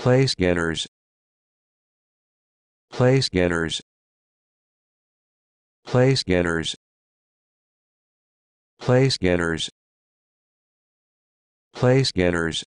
place getters place getters place getters place getters place getters